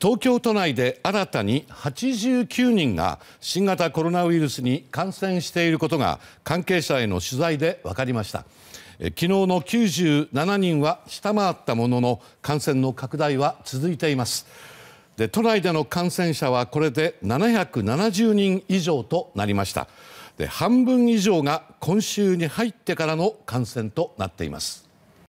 東京都内で新たに89人が新型コロナウイルスに感染していることが関係者への取材で分かりました昨日の97人は下回ったものの感染の拡大は続いていますで都内での感染者はこれで770人以上となりましたで半分以上が今週に入ってからの感染となっています